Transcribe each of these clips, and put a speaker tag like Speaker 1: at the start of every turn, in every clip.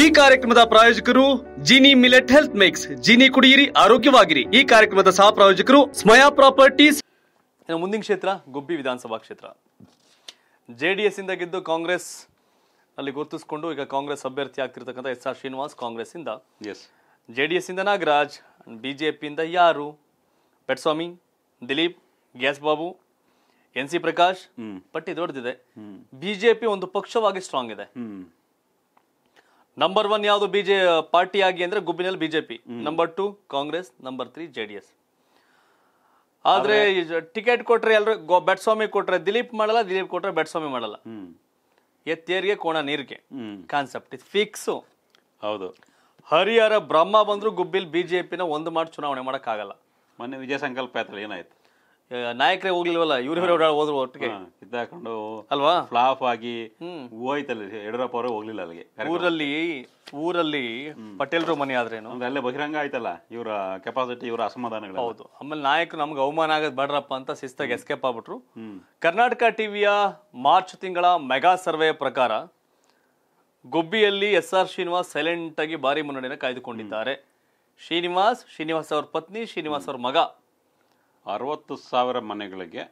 Speaker 1: ಈ ಕಾರ್ಯಕ್ರಮದ ಪ್ರಾಯೋಜಕರು Gini millet health mix Gini ಕುಡಿಯಿರಿ ಆರೋಗ್ಯವಾಗಿರಿ ಈ ಕಾರ್ಯಕ್ರಮದ ಸಹ ಪ್ರಾಯೋಜಕರು ಸ್ಮಯಾ ಪ್ರಾಪರ್ಟೀಸ್ ಮುಂದಿನ ಕ್ಷೇತ್ರ ಗುಬ್ಬಿ ವಿಧಾನಸಭಾ ಕ್ಷೇತ್ರ ಜೆ ಡಿ ಎಸ್ ಇಂದ ಗೆದ್ದು ಕಾಂಗ್ರೆಸ್ ಅಲ್ಲಿ ಗುರುತಿಸಿಕೊಂಡು ಈಗ ಕಾಂಗ್ರೆಸ್ ಅಭ್ಯರ್ಥಿ ಆಗ್ತಿರ್ತಕ್ಕಂಥ ಎಸ್ ಆರ್ ಶ್ರೀನಿವಾಸ್ ಕಾಂಗ್ರೆಸ್ ಇಂದ ಜೆ ಡಿ ಎಸ್ ಇಂದ ನಾಗರಾಜ್ ಬಿಜೆಪಿಯಿಂದ ಯಾರು ಪೆಟ್ಸ್ವಾಮಿ Dilip gas Babu N C Prakash ಪಟ್ಟಿ ದೊಡ್ಡದಿದೆ ಬಿಜೆಪಿ ಒಂದು ಪಕ್ಷವಾಗಿ ಸ್ಟ್ರಾಂಗ್ ಇದೆ ನಂಬರ್ ಒನ್ ಯಾವುದು ಬಿಜೆ ಪಾರ್ಟಿ ಆಗಿ ಅಂದ್ರೆ ಗುಬ್ಬಿನಲ್ಲಿ BJP number two Congress number three JDS ಆದ್ರೆ ಟಿಕೆಟ್ ಕೊಟ್ರೆ ಎಲ್ರು ಬೆಟ್ಸ್ವಾಮಿ ಕೊಟ್ರೆ ದಿಲೀಪ್ ಮಾಡಲ್ಲ ದಿಲೀಪ್ ಕೊಟ್ರೆ ಬೆಟ್ಸ್ವಾಮಿ ಮಾಡಲ್ಲ ಎತ್ತೇರಿಗೆ ಕೋಣ ನೀರಿಗೆ ಕಾನ್ಸೆಪ್ಟ್ ಫಿಕ್ಸ್ ಹೌದು ಹರಿಹರ ಬ್ರಹ್ಮ ಬಂದ್ರು ಗುಬ್ಬಿಲ್ ಬಿಜೆಪಿನ ಒಂದು ಮಾಡಿ ಚುನಾವಣೆ ಮಾಡಕ್ಕಾಗಲ್ಲ ಮೊನ್ನೆ ವಿಜಯ ಸಂಕಲ್ಪ ಏನಾಯ್ತು ನಾಯಕರೇ ಹೋಗ್ಲಿಲ್ವಲ್ಲ ಓಡಾಡ ಹೋದ್ರು ಒಟ್ಟಿಗೆ ಕಿತ್ತಾಕೊಂಡು ಅಲ್ವಾ ಫ್ಲಾಫ್ ಆಗಿ ಹೋಯ್ತಲ್ಲ ಯಡಿಯೂರಪ್ಪ ಅವರೇ ಹೋಗ್ಲಿಲ್ಲ ಅಲ್ಲಿಗೆ ಊರಲ್ಲಿ ಊರಲ್ಲಿ ಪಟೇಲ್ರು ಮನೆ ಆದ್ರೇನು ಅಲ್ಲೇ ಬಹಿರಂಗ ಆಯ್ತಲ್ಲ ಇವರ ಕೆಪಾಸಿಟಿ ಇವರ ಅಸಮಾಧಾನಗಳು ಹೌದು ಆಮೇಲೆ ನಾಯಕರು ನಮ್ಗೆ ಅವಮಾನ ಆಗೋದು ಬೇಡ್ರಪ್ಪ ಅಂತ ಶಿಸ್ತಾಗಿ ಎಸ್ಕೇಪ್ ಆಗ್ಬಿಟ್ರು ಕರ್ನಾಟಕ ಟಿವಿಯ ಮಾರ್ಚ್ ತಿಂಗಳ ಮೆಗಾ ಸರ್ವೆ ಪ್ರಕಾರ ಗುಬ್ಬಿಯಲ್ಲಿ ಎಸ್ ಆರ್ ಶ್ರೀನಿವಾಸ್ ಸೈಲೆಂಟ್ ಆಗಿ ಭಾರಿ ಮುನ್ನಡೆಯನ್ನು ಕಾಯ್ದುಕೊಂಡಿದ್ದಾರೆ ಶ್ರೀನಿವಾಸ್ ಶ್ರೀನಿವಾಸ್ ಅವ್ರ ಪತ್ನಿ ಶ್ರೀನಿವಾಸ್ ಅವ್ರ ಮಗ ಅರವತ್ತು ಸಾವಿರ ಮನೆಗಳಿಗೆ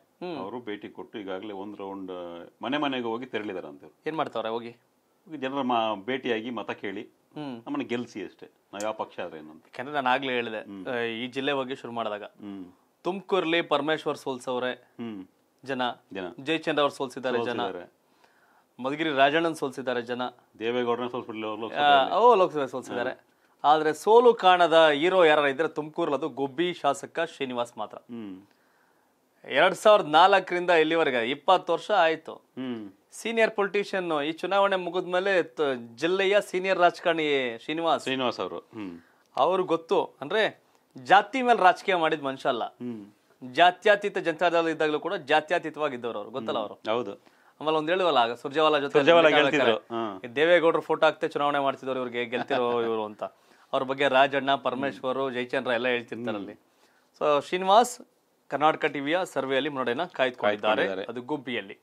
Speaker 1: ಅವರು ಭೇಟಿ ಕೊಟ್ಟು ಈಗಾಗಲೇ ಒಂದು ರೌಂಡ್ ಮನೆ ಮನೆಗೆ ಹೋಗಿ ತೆರಳಿದಾರಂತೆ ಹೇಳಿ ಏನ್ ಮಾಡ್ತಾವ್ರೆ ಹೋಗಿ ಜನರ ಭೇಟಿಯಾಗಿ ಮತ ಕೇಳಿ ನಮ್ಮನ್ನ ಗೆಲ್ಸಿ ಅಷ್ಟೇ ನಾವ್ ಯಾವ ಪಕ್ಷ ಆದ್ರೆ ಏನಂತ ಯಾಕಂದ್ರೆ ನಾನು ಆಗ್ಲೇ ಹೇಳಿದೆ ಈ ಜಿಲ್ಲೆ ಬಗ್ಗೆ ಶುರು ಮಾಡಿದಾಗ ತುಮಕೂರ್ಲಿ ಪರಮೇಶ್ವರ್ ಸೋಲ್ಸವ್ರೆ ಜನ ಜನ ಜಯಚಂದ್ರ ಅವ್ರು ಸೋಲ್ಸಿದ್ದಾರೆ ಜನ ಮಧುಗಿರಿ ರಾಜಣ್ಣನ್ ಸೋಲ್ಸಿದ್ದಾರೆ ಜನ ದೇವೇಗೌಡ ಓ ಲೋಕಸಭೆ ಸೋಲ್ಸಿದ್ದಾರೆ ಆದರೆ ಸೋಲು ಕಾಣದ ಹೀರೋ ಯಾರು ಇದ್ರೆ ತುಮಕೂರಲ್ಲಿ ಅದು ಗೊಬ್ಬಿ ಶಾಸಕ ಶ್ರೀನಿವಾಸ್ ಮಾತ್ರ ಎರಡ್ ಸಾವಿರದ ನಾಲ್ಕರಿಂದ ಇಲ್ಲಿವರೆಗೆ ಇಪ್ಪತ್ತು ವರ್ಷ ಆಯ್ತು ಸೀನಿಯರ್ ಪೊಲಿಟಿಷಿಯನ್ ಈ ಚುನಾವಣೆ ಮುಗಿದ್ಮೇಲೆ ಜಿಲ್ಲೆಯ ಸೀನಿಯರ್ ರಾಜಕಾರಣಿ ಶ್ರೀನಿವಾಸ್ ಶ್ರೀನಿವಾಸ್ ಅವರು ಅವರು ಗೊತ್ತು ಅಂದ್ರೆ ಜಾತಿ ಮೇಲೆ ರಾಜಕೀಯ ಮಾಡಿದ ಮನುಷ್ಯ ಅಲ್ಲ ಜಾತ್ಯಾತೀತ ಜನತಾದಳ ಇದ್ದಾಗಲೂ ಕೂಡ ಜಾತ್ಯಾತೀತವಾಗಿದ್ದವ್ರು ಅವರು ಗೊತ್ತಲ್ಲ ಅವರು ಹೌದು ಆಮೇಲೆ ಒಂದ್ ಹೇಳುವಲ್ಲ ಸುರ್ಜೇವಾಲ ಜೊತೆ ದೇವೇಗೌಡರು ಫೋಟೋ ಹಾಕ್ತೆ ಚುನಾವಣೆ ಮಾಡ್ತಿದ್ರು ಇವ್ರಿಗೆ ಗೆಲ್ತಿರೋ ಇವರು ಅಂತ ಅವ್ರ ಬಗ್ಗೆ ರಾಜಣ್ಣ ಪರಮೇಶ್ವರ್ ಜಯಚಂದ್ರ ಎಲ್ಲ ಹೇಳ್ತಿರ್ತಾರಲ್ಲಿ ಸೊ ಶ್ರೀನಿವಾಸ್ ಕರ್ನಾಟಕ ಟಿವಿಯ ಸರ್ವೆಯಲ್ಲಿ ಮುನ್ನಡೆಯನ್ನ ಕಾಯ್ದುಕೊಂಡಿದ್ದಾರೆ ಅದು ಗುಬ್ಬಿಯಲ್ಲಿ